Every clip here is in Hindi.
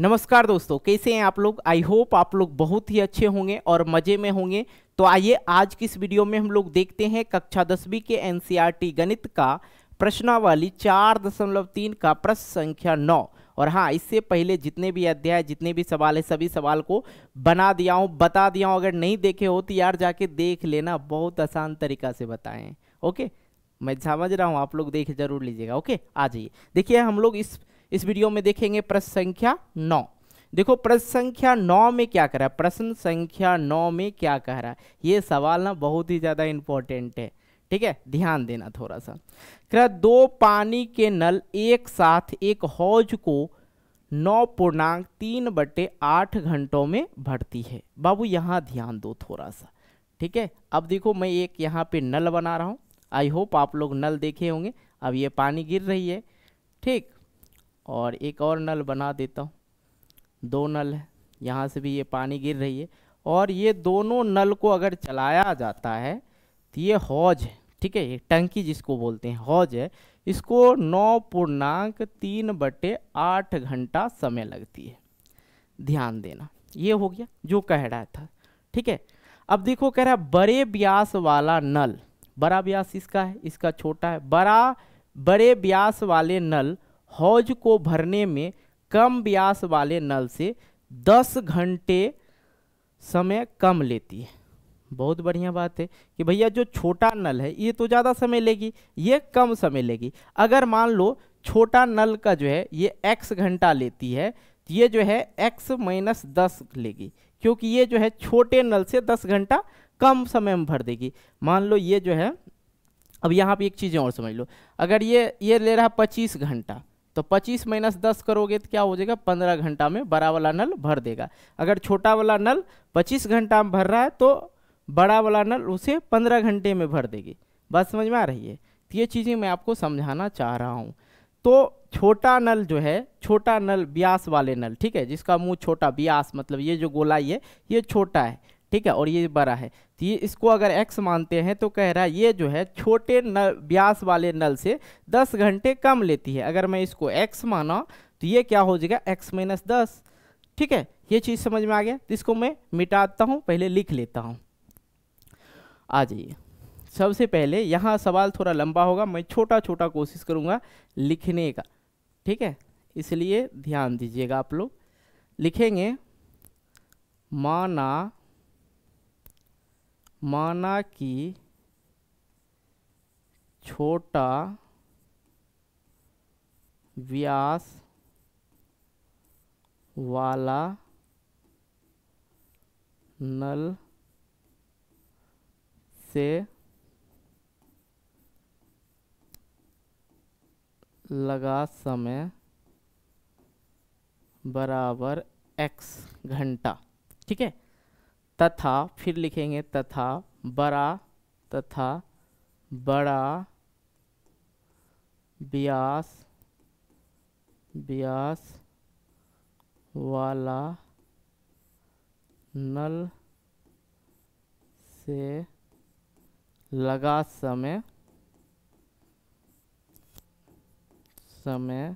नमस्कार दोस्तों कैसे हैं आप लोग आई होप आप लोग बहुत ही अच्छे होंगे और मज़े में होंगे तो आइए आज की इस वीडियो में हम लोग देखते हैं कक्षा दसवीं के एनसीईआरटी e गणित का प्रश्नावली चार दशमलव तीन का प्रश्न संख्या नौ और हाँ इससे पहले जितने भी अध्याय जितने भी सवाल है सभी सवाल को बना दिया हूँ बता दिया हूँ अगर नहीं देखे हो तो यार जाके देख लेना बहुत आसान तरीका से बताएं ओके मैं समझ रहा हूँ आप लोग देख जरूर लीजिएगा ओके आ जाइए देखिए हम लोग इस इस वीडियो में देखेंगे प्रश्न संख्या नौ देखो प्रश्न संख्या नौ में क्या कह रहा है प्रश्न संख्या नौ में क्या कह रहा है ये सवाल ना बहुत ही ज़्यादा इम्पोर्टेंट है ठीक है ध्यान देना थोड़ा सा क्या दो पानी के नल एक साथ एक हौज को नौ पूर्णांक तीन बटे आठ घंटों में भरती है बाबू यहाँ ध्यान दो थोड़ा सा ठीक है अब देखो मैं एक यहाँ पे नल बना रहा हूँ आई होप आप लोग नल देखे होंगे अब ये पानी गिर रही है ठीक और एक और नल बना देता हूँ दो नल है यहाँ से भी ये पानी गिर रही है और ये दोनों नल को अगर चलाया जाता है तो ये हौज है ठीक है ये टंकी जिसको बोलते हैं हौज है इसको नौ पूर्णांक तीन बटे आठ घंटा समय लगती है ध्यान देना ये हो गया जो कह रहा था ठीक है अब देखो कह रहा है बड़े ब्यास वाला नल बड़ा ब्यास इसका है इसका छोटा है बड़ा बड़े ब्यास वाले नल हौज को भरने में कम व्यास वाले नल से 10 घंटे समय कम लेती है बहुत बढ़िया बात है कि भैया जो छोटा नल है ये तो ज़्यादा समय लेगी ये कम समय लेगी अगर मान लो छोटा नल का जो है ये x घंटा लेती है तो ये जो है x माइनस दस लेगी क्योंकि ये जो है छोटे नल से 10 घंटा कम समय में भर देगी मान लो ये जो है अब यहाँ पे एक चीज़ें और समझ लो अगर ये ये ले रहा 25 घंटा तो 25 माइनस दस करोगे तो क्या हो जाएगा 15 घंटा में बड़ा वाला नल भर देगा अगर छोटा वाला नल 25 घंटा में भर रहा है तो बड़ा वाला नल उसे 15 घंटे में भर देगी बस समझ में आ रही है तो ये चीज़ें मैं आपको समझाना चाह रहा हूँ तो छोटा नल जो है छोटा नल ब्यास वाले नल ठीक है जिसका मुँह छोटा ब्यास मतलब ये जो गोलाई है ये छोटा है ठीक है और ये बड़ा है तो ये इसको अगर x मानते हैं तो कह रहा है ये जो है छोटे नल ब्यास वाले नल से 10 घंटे कम लेती है अगर मैं इसको x माना तो ये क्या हो जाएगा x माइनस दस ठीक है ये चीज़ समझ में आ गया तो इसको मैं मिटाता हूँ पहले लिख लेता हूँ आ जाइए सबसे पहले यहाँ सवाल थोड़ा लंबा होगा मैं छोटा छोटा कोशिश करूँगा लिखने का ठीक है इसलिए ध्यान दीजिएगा आप लोग लिखेंगे माना माना कि छोटा व्यास वाला नल से लगा समय बराबर x घंटा ठीक है तथा फिर लिखेंगे तथा बड़ा तथा बड़ा ब्यास ब्यास वाला नल से लगा समय समय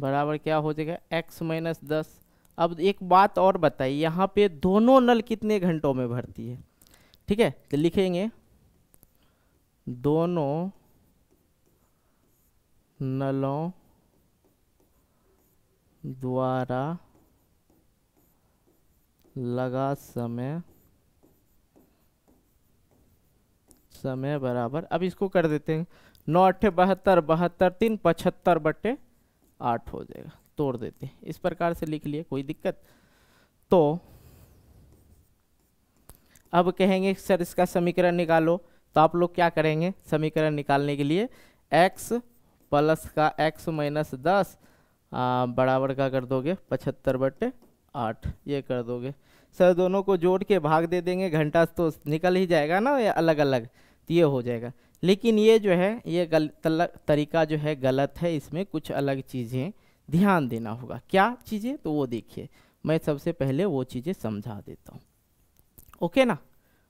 बराबर क्या हो जाएगा x माइनस दस अब एक बात और बताइए यहाँ पे दोनों नल कितने घंटों में भरती है ठीक है तो लिखेंगे दोनों नलों द्वारा लगा समय समय बराबर अब इसको कर देते हैं नौ अट्ठे बहत्तर बहत्तर तीन पचहत्तर बटे आठ हो जाएगा तोड़ देते हैं इस प्रकार से लिख लिए कोई दिक्कत तो अब कहेंगे सर इसका समीकरण निकालो तो आप लोग क्या करेंगे समीकरण निकालने के लिए x प्लस का x माइनस दस बराबर का कर दोगे पचहत्तर बटे आठ ये कर दोगे सर दोनों को जोड़ के भाग दे देंगे घंटा तो निकल ही जाएगा ना या अलग अलग तो ये हो जाएगा लेकिन ये जो है ये गल तरीका जो है गलत है इसमें कुछ अलग चीज़ें ध्यान देना होगा क्या चीज़ें तो वो देखिए मैं सबसे पहले वो चीज़ें समझा देता हूँ ओके ना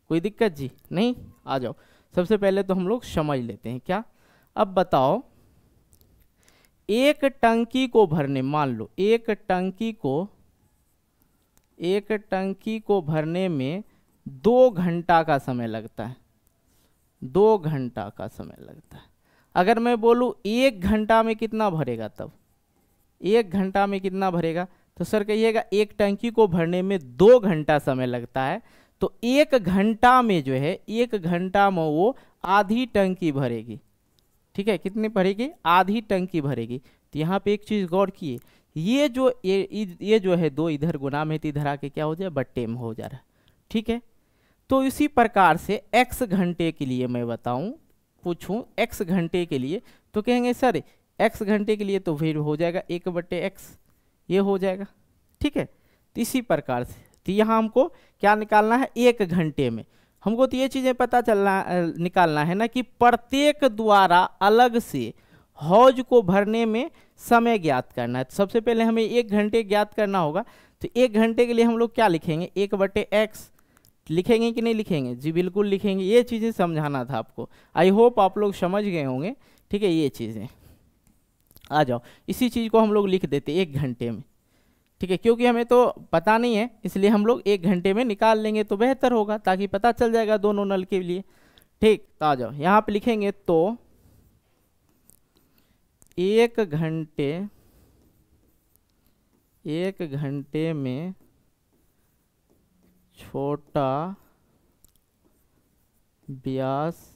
कोई दिक्कत जी नहीं आ जाओ सबसे पहले तो हम लोग समझ लेते हैं क्या अब बताओ एक टंकी को भरने मान लो एक टंकी को एक टंकी को भरने में दो घंटा का समय लगता है दो घंटा का समय लगता है अगर मैं बोलूँ एक घंटा में कितना भरेगा तब एक घंटा में कितना भरेगा तो सर कहिएगा एक टंकी को भरने में दो घंटा समय लगता है तो एक घंटा में जो है एक घंटा में वो आधी टंकी भरेगी ठीक है कितनी भरेगी आधी टंकी भरेगी तो यहाँ पे एक चीज़ गौर किए ये जो ये ये जो है दो इधर गुना में तो इधर आके क्या हो जाए बट्टे में हो जा रहा है ठीक है तो इसी प्रकार से एक्स घंटे के लिए मैं बताऊँ पूछूँ एक्स घंटे के लिए तो कहेंगे सर एक्स घंटे के लिए तो फिर हो जाएगा एक बट्टे एक्स ये हो जाएगा ठीक है तो इसी प्रकार से तो यहाँ हमको क्या निकालना है एक घंटे में हमको तो ये चीज़ें पता चलना निकालना है ना कि प्रत्येक द्वारा अलग से हौज को भरने में समय ज्ञात करना है तो सबसे पहले हमें एक घंटे ज्ञात करना होगा तो एक घंटे के लिए हम लोग क्या लिखेंगे एक बटे एक्स लिखेंगे कि नहीं लिखेंगे जी बिल्कुल लिखेंगे ये चीज़ें समझाना था आपको आई होप आप लोग समझ गए होंगे ठीक है ये चीज़ें आ जाओ इसी चीज़ को हम लोग लिख देते एक घंटे में ठीक है क्योंकि हमें तो पता नहीं है इसलिए हम लोग एक घंटे में निकाल लेंगे तो बेहतर होगा ताकि पता चल जाएगा दोनों नल के लिए ठीक तो आ जाओ यहाँ पे लिखेंगे तो एक घंटे एक घंटे में छोटा ब्यास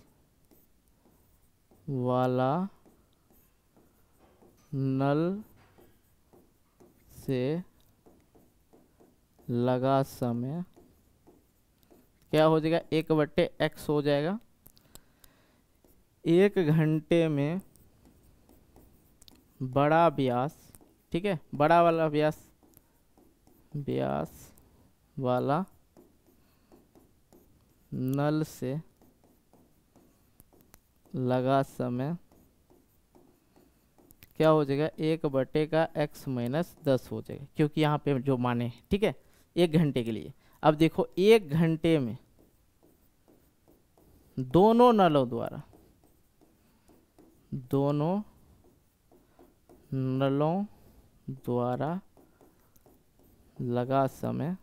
वाला नल से लगा समय क्या हो जाएगा एक बट्टे एक्स हो जाएगा एक घंटे में बड़ा व्यास ठीक है बड़ा वाला व्यास व्यास वाला नल से लगा समय क्या हो जाएगा एक बटे का एक्स माइनस दस हो जाएगा क्योंकि यहाँ पे जो माने ठीक है एक घंटे के लिए अब देखो एक घंटे में दोनों नलों द्वारा दोनों नलों द्वारा लगा समय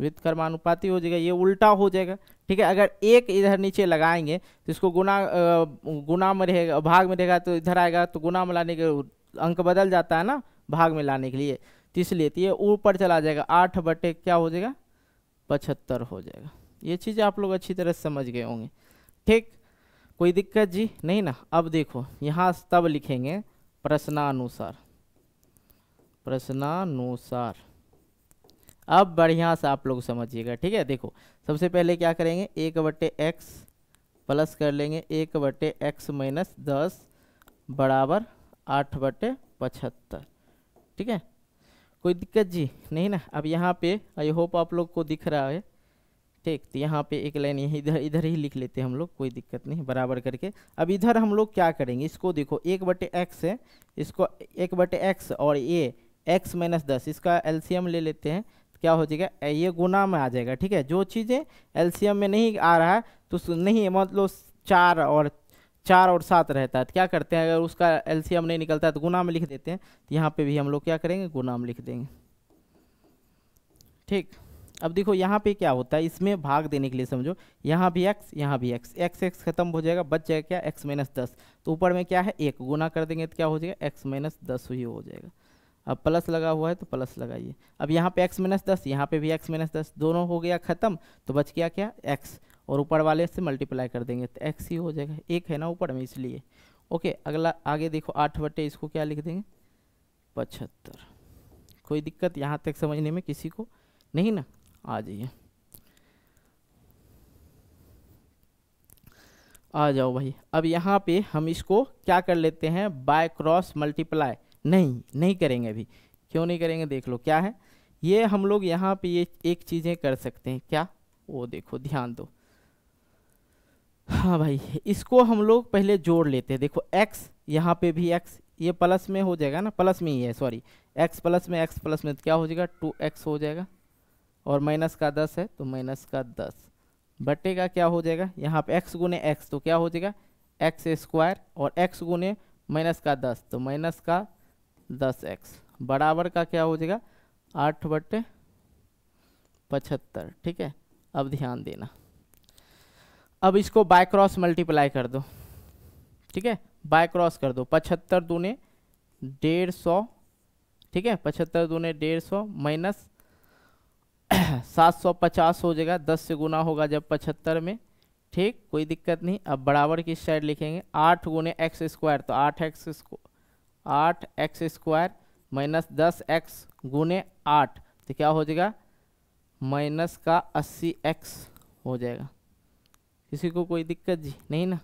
वित्त कर्मानुपाती हो जाएगा ये उल्टा हो जाएगा ठीक है अगर एक इधर नीचे लगाएंगे तो इसको गुना गुना में रहेगा भाग में रहेगा तो इधर आएगा तो गुना में लाने के अंक बदल जाता है ना भाग में लाने के लिए तो इसलिए तो ये ऊपर चला जाएगा आठ बटे क्या हो जाएगा पचहत्तर हो जाएगा ये चीज़ आप लोग अच्छी तरह समझ गए होंगे ठीक कोई दिक्कत जी नहीं ना अब देखो यहाँ तब लिखेंगे प्रश्नानुसार प्रश्नानुसार अब बढ़िया से आप लोग समझिएगा ठीक है देखो सबसे पहले क्या करेंगे एक बट्टे एक्स प्लस कर लेंगे एक बट्टे एक्स माइनस दस बराबर आठ बट्टे पचहत्तर ठीक है कोई दिक्कत जी नहीं ना अब यहाँ पे आई होप आप लोग को दिख रहा है ठीक तो यहाँ पे एक लाइन यहीं इधर इधर ही लिख लेते हैं हम लोग कोई दिक्कत नहीं बराबर करके अब इधर हम लोग क्या करेंगे इसको देखो एक बटे एक्स है इसको एक बटे एक्स और ये एक्स माइनस दस इसका एलसीएम ले लेते हैं क्या हो जाएगा ये गुना में आ जाएगा ठीक है जो चीज़ें एलसीएम में नहीं आ रहा है तो नहीं मतलब चार और चार और सात रहता है तो क्या करते हैं अगर उसका एलसीएम नहीं निकलता है तो गुना में लिख देते हैं तो यहाँ पे भी हम लोग क्या करेंगे गुना में लिख देंगे ठीक अब देखो यहाँ पे क्या होता है इसमें भाग देने के लिए समझो यहाँ भी एक्स यहाँ भी एक्स एक्स एक्स खत्म हो जाएगा बच जाएगा क्या एक्स माइनस दस तो ऊपर में क्या है एक गुना कर देंगे तो क्या हो जाएगा एक्स माइनस दस ही हो जाएगा अब प्लस लगा हुआ है तो प्लस लगाइए अब यहाँ पे x माइनस दस यहाँ पे भी x माइनस दस दोनों हो गया ख़त्म तो बच गया क्या x और ऊपर वाले से मल्टीप्लाई कर देंगे तो x ही हो जाएगा एक है ना ऊपर में इसलिए ओके अगला आगे देखो आठ बटे इसको क्या लिख देंगे पचहत्तर कोई दिक्कत यहाँ तक समझने में किसी को नहीं ना आ जाइए आ जाओ भाई अब यहाँ पे हम इसको क्या कर लेते हैं बाय क्रॉस मल्टीप्लाई नहीं नहीं करेंगे अभी क्यों नहीं करेंगे देख लो क्या है ये हम लोग यहाँ पे ये एक चीज़ें कर सकते हैं क्या वो देखो ध्यान दो हाँ भाई इसको हम लोग पहले जोड़ लेते हैं देखो x यहाँ पे भी x ये प्लस में हो जाएगा ना प्लस में ही है सॉरी x प्लस में x प्लस में तो क्या हो जाएगा टू एक्स हो जाएगा और माइनस का दस है तो माइनस का दस बटे का क्या हो जाएगा यहाँ पे x गुने एक्स तो क्या हो जाएगा एक्स स्क्वायर और x गुने माइनस का दस तो माइनस का दस एक्स बराबर का क्या हो जाएगा आठ बटे पचहत्तर ठीक है अब ध्यान देना अब इसको बाय क्रॉस मल्टीप्लाई कर दो ठीक है बाय क्रॉस कर दो पचहत्तर दूने डेढ़ सौ ठीक है पचहत्तर दूने डेढ़ सौ माइनस सात सौ पचास हो जाएगा दस से गुना होगा जब पचहत्तर में ठीक कोई दिक्कत नहीं अब बराबर की साइड लिखेंगे आठ गुने एक्स स्क्वायर तो आठ एक्स स्क्वायर आठ एक्स स्क्वायर माइनस दस एक्स गुने आठ तो क्या हो जाएगा माइनस का अस्सी एक्स हो जाएगा किसी को कोई दिक्कत जी नहीं ना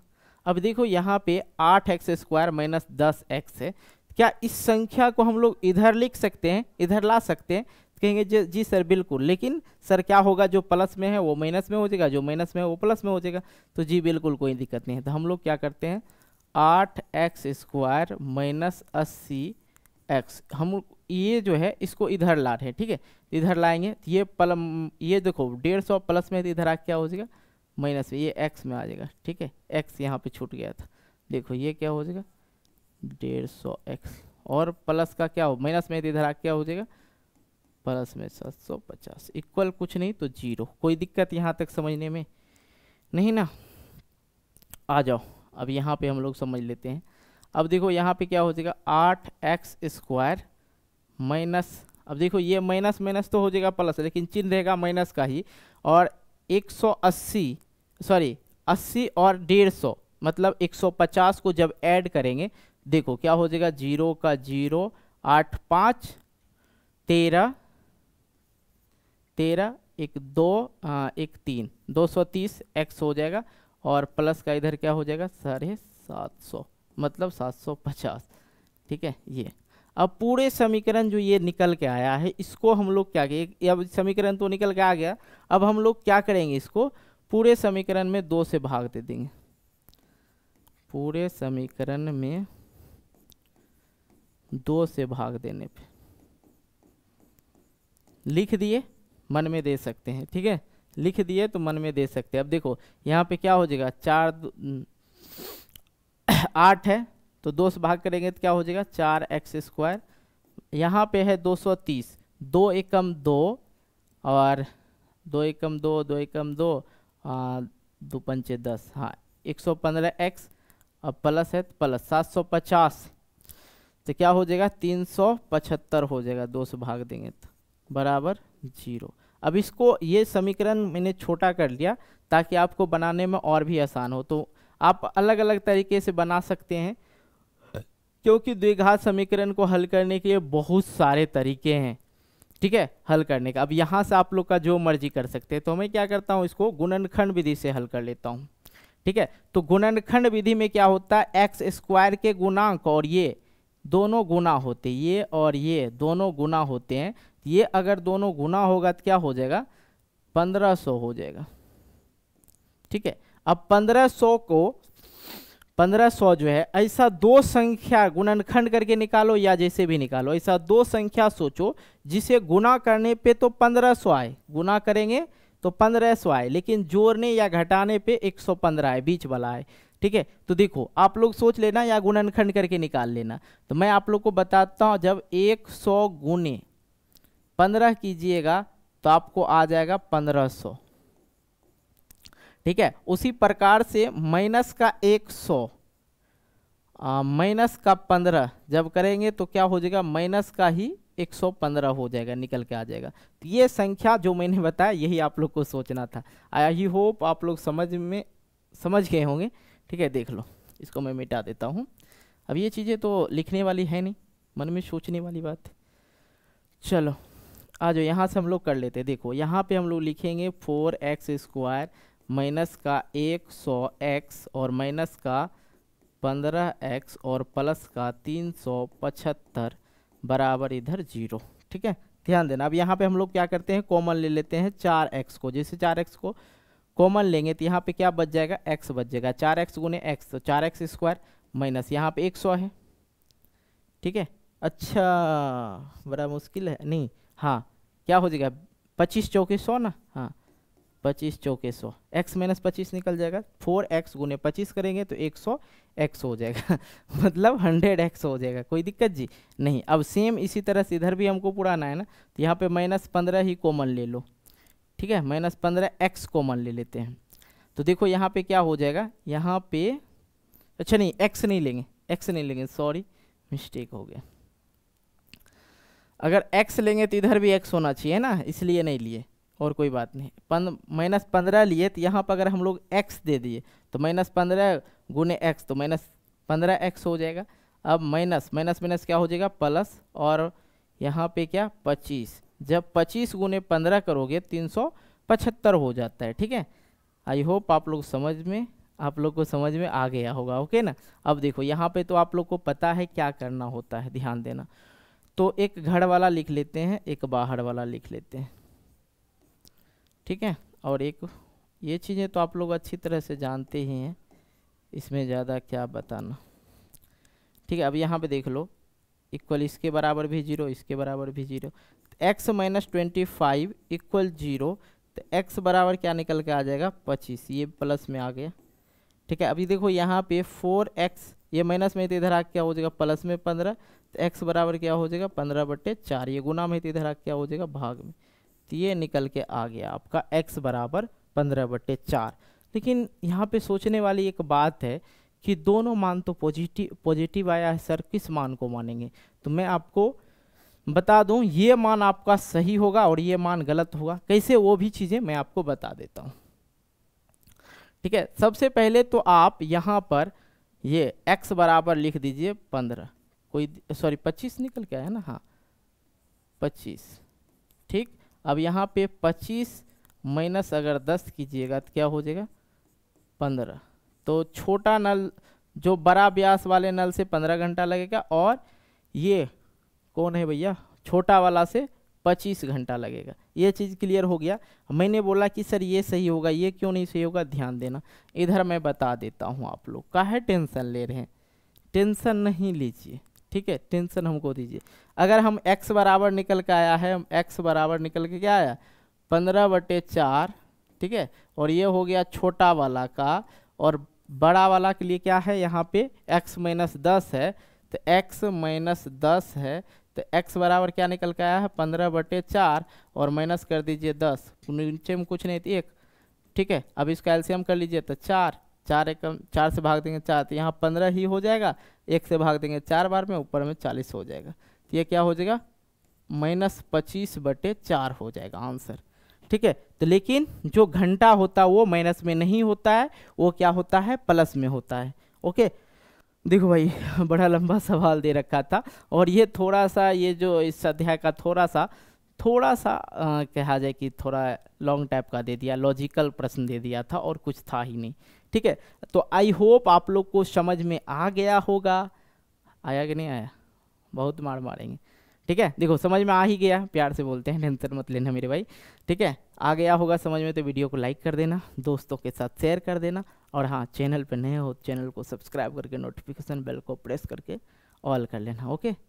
अब देखो यहाँ पे आठ एक्स स्क्वायर माइनस दस एक्स है क्या इस संख्या को हम लोग इधर लिख सकते हैं इधर ला सकते हैं तो कहेंगे जी सर बिल्कुल लेकिन सर क्या होगा जो प्लस में है वो माइनस में हो जाएगा जो माइनस में है वो प्लस में हो जाएगा तो जी बिल्कुल कोई दिक्कत नहीं है तो हम लोग क्या करते हैं आठ एक्स स्क्वायर माइनस अस्सी एक्स हम ये जो है इसको इधर ला रहे हैं ठीक है इधर लाएंगे तो ये प्लम ये देखो डेढ़ सौ प्लस में इधर आ क्या हो जाएगा माइनस में ये एक्स में आ जाएगा ठीक है एक्स यहाँ पे छूट गया था देखो ये क्या हो जाएगा डेढ़ सौ एक्स और प्लस का क्या हो माइनस में इधर आ क्या हो जाएगा प्लस में सात सौ पचास इक्वल कुछ नहीं तो जीरो कोई दिक्कत यहाँ तक समझने में नहीं ना आ जाओ अब यहाँ पे हम लोग समझ लेते हैं अब देखो यहाँ पे क्या हो जाएगा आठ एक्स स्क्वायर माइनस अब देखो ये माइनस माइनस तो हो जाएगा प्लस लेकिन चिन्ह रहेगा माइनस का ही और 180 सॉरी 80 और डेढ़ सौ मतलब 150 को जब ऐड करेंगे देखो क्या हो जाएगा जीरो का जीरो आठ पाँच तेरह तेरह एक दो आ, हाँ, एक तीन दो सौ तीस एक्स हो जाएगा और प्लस का इधर क्या हो जाएगा साढ़े सात सौ मतलब सात सौ पचास ठीक है ये अब पूरे समीकरण जो ये निकल के आया है इसको हम लोग क्या किए अब समीकरण तो निकल के आ गया अब हम लोग क्या करेंगे इसको पूरे समीकरण में दो से भाग दे देंगे पूरे समीकरण में दो से भाग देने पे लिख दिए मन में दे सकते हैं ठीक है लिख दिए तो मन में दे सकते अब देखो यहाँ पे क्या हो जाएगा चार आठ है तो दो से भाग करेंगे तो क्या हो जाएगा चार एक्स स्क्वायर यहाँ पे है दो सौ तीस दो एकम दो और दो एकम दो दो एकम दो आ, दो पंचे दस हाँ एक सौ पंद्रह एक्स और प्लस है तो प्लस सात सौ पचास तो क्या हो जाएगा तीन सौ पचहत्तर हो जाएगा दो से भाग देंगे तो बराबर जीरो अब इसको ये समीकरण मैंने छोटा कर लिया ताकि आपको बनाने में और भी आसान हो तो आप अलग अलग तरीके से बना सकते हैं क्योंकि द्विघात समीकरण को हल करने के लिए बहुत सारे तरीके हैं ठीक है हल करने का अब यहाँ से आप लोग का जो मर्जी कर सकते हैं तो मैं क्या करता हूँ इसको गुणनखंड विधि से हल कर लेता हूँ ठीक है तो गुणनखंड विधि में क्या होता है एक्स स्क्वायर के गुणांक और ये दोनों गुना होते ये और ये दोनों गुना होते हैं ये अगर दोनों गुना होगा तो क्या हो जाएगा पंद्रह सौ हो जाएगा ठीक है अब पंद्रह सौ को पंद्रह सौ जो है ऐसा दो संख्या गुणनखंड करके निकालो या जैसे भी निकालो ऐसा दो संख्या सोचो जिसे गुना करने पे तो पंद्रह सौ आए गुना करेंगे तो पंद्रह सौ आए लेकिन जोड़ने या घटाने पे एक सौ पंद्रह आए बीच वाला आए ठीक है तो देखो आप लोग सोच लेना या गुणनखंड करके निकाल लेना तो मैं आप लोग को बताता हूँ जब एक सौ गुने पंद्रह कीजिएगा तो आपको आ जाएगा पंद्रह सौ ठीक है उसी प्रकार से माइनस का एक सौ माइनस का पंद्रह जब करेंगे तो क्या हो जाएगा माइनस का ही एक सौ पंद्रह हो जाएगा निकल के आ जाएगा तो ये संख्या जो मैंने बताया यही आप लोग को सोचना था आई होप आप लोग समझ में समझ गए होंगे ठीक है देख लो इसको मैं मिटा देता हूँ अब ये चीज़ें तो लिखने वाली है नहीं मन में सोचने वाली बात चलो आ जाओ यहाँ से हम लोग कर लेते हैं देखो यहाँ पे हम लोग लिखेंगे फोर एक्स स्क्वायर माइनस का एक सौ एक्स और माइनस का पंद्रह एक्स और प्लस का तीन सौ पचहत्तर बराबर इधर जीरो ठीक है ध्यान देना अब यहाँ पे हम लोग क्या करते हैं कॉमन ले लेते हैं चार एक्स को जैसे चार एक्स को कॉमन लेंगे तो यहाँ पे क्या बच जाएगा एक्स बच जाएगा चार एक्स गुने एक्स तो चार एक्स स्क्वायर माइनस यहाँ पे एक सौ है ठीक है अच्छा बड़ा मुश्किल है नहीं हाँ क्या हो जाएगा पच्चीस चौके सौ ना हाँ पच्चीस चौके सौ एक्स माइनस पच्चीस निकल जाएगा फोर एक्स गुने पच्चीस करेंगे तो एक सौ एक्स हो जाएगा मतलब हंड्रेड एक्स हो जाएगा कोई दिक्कत जी नहीं अब सेम इसी तरह से इधर भी हमको पुराना है ना तो यहाँ पे माइनस पंद्रह ही कॉमन ले लो ठीक है माइनस पंद्रह एक्स कॉमन ले लेते हैं तो देखो यहाँ पे क्या हो जाएगा यहाँ पे अच्छा नहीं एक्स नहीं लेंगे एक्स नहीं लेंगे सॉरी मिस्टेक हो गया अगर x लेंगे तो इधर भी x होना चाहिए ना इसलिए नहीं लिए और कोई बात नहीं पन माइनस पंद्रह लिए तो यहाँ पर अगर हम लोग x दे दिए तो माइनस पंद्रह गुने एक्स तो माइनस पंद्रह एक्स हो जाएगा अब माइनस माइनस माइनस क्या हो जाएगा प्लस और यहाँ पे क्या पच्चीस जब पच्चीस गुने पंद्रह करोगे तीन सौ पचहत्तर हो जाता है ठीक है आई होप आप लोग समझ में आप लोग को समझ में आ गया होगा ओके ना अब देखो यहाँ पर तो आप लोग को पता है क्या करना होता है ध्यान देना तो एक घर वाला लिख लेते हैं एक बाहर वाला लिख लेते हैं ठीक है और एक ये चीज़ें तो आप लोग अच्छी तरह से जानते ही हैं इसमें ज़्यादा क्या बताना ठीक है अब यहाँ पे देख लो इक्वल इसके बराबर भी जीरो इसके बराबर भी zero x minus twenty five equal zero तो एक्स बराबर क्या निकल के आ जाएगा पच्चीस ये प्लस में आ गया ठीक है अभी देखो यहाँ पे फोर एक्स ये माइनस में इधर आके क्या हो जाएगा प्लस में पंद्रह तो एक्स बराबर क्या हो जाएगा पंद्रह बट्टे चार ये गुना में तो इधर आके क्या हो जाएगा भाग में तो ये निकल के आ गया आपका एक्स बराबर पंद्रह बट्टे चार लेकिन यहाँ पे सोचने वाली एक बात है कि दोनों मान तो पॉजिटिव पॉजिटिव आया है सर किस मान को मानेंगे तो मैं आपको बता दूँ ये मान आपका सही होगा और ये मान गलत होगा कैसे वो भी चीज़ें मैं आपको बता देता हूँ ठीक है सबसे पहले तो आप यहाँ पर ये x बराबर लिख दीजिए पंद्रह कोई सॉरी पच्चीस निकल के आया ना हाँ पच्चीस ठीक अब यहाँ पे पच्चीस माइनस अगर दस कीजिएगा तो क्या हो जाएगा पंद्रह तो छोटा नल जो बड़ा व्यास वाले नल से पंद्रह घंटा लगेगा और ये कौन है भैया छोटा वाला से पच्चीस घंटा लगेगा ये चीज़ क्लियर हो गया मैंने बोला कि सर ये सही होगा ये क्यों नहीं सही होगा ध्यान देना इधर मैं बता देता हूँ आप लोग का है टेंशन ले रहे हैं टेंशन नहीं लीजिए ठीक है टेंशन हमको दीजिए अगर हम x बराबर निकल के आया है x बराबर निकल के क्या आया पंद्रह बटे चार ठीक है और ये हो गया छोटा वाला का और बड़ा वाला के लिए क्या है यहाँ पे x माइनस दस है तो x माइनस दस है तो x बराबर क्या निकल के आया है पंद्रह बटे चार और माइनस कर दीजिए दस नीचे में कुछ नहीं थी एक ठीक है अब इसका एल्सियम कर लीजिए तो चार चार एक चार से भाग देंगे चार तो यहाँ पंद्रह ही हो जाएगा एक से भाग देंगे चार बार में ऊपर में चालीस हो जाएगा तो ये क्या हो जाएगा माइनस पच्चीस बटे चार हो जाएगा आंसर ठीक है तो लेकिन जो घंटा होता है वो माइनस में नहीं होता है वो क्या होता है प्लस में होता है ओके देखो भाई बड़ा लंबा सवाल दे रखा था और ये थोड़ा सा ये जो इस अध्याय का थोड़ा सा थोड़ा सा कहा जाए कि थोड़ा लॉन्ग टाइप का दे दिया लॉजिकल प्रश्न दे दिया था और कुछ था ही नहीं ठीक है तो आई होप आप लोग को समझ में आ गया होगा आया कि नहीं आया बहुत मार मारेंगे ठीक है देखो समझ में आ ही गया प्यार से बोलते हैं टेंशन मत लेना मेरे भाई ठीक है आ गया होगा समझ में तो वीडियो को लाइक कर देना दोस्तों के साथ शेयर कर देना और हाँ चैनल पर नए हो चैनल को सब्सक्राइब करके नोटिफिकेशन बेल को प्रेस करके ऑल कर लेना ओके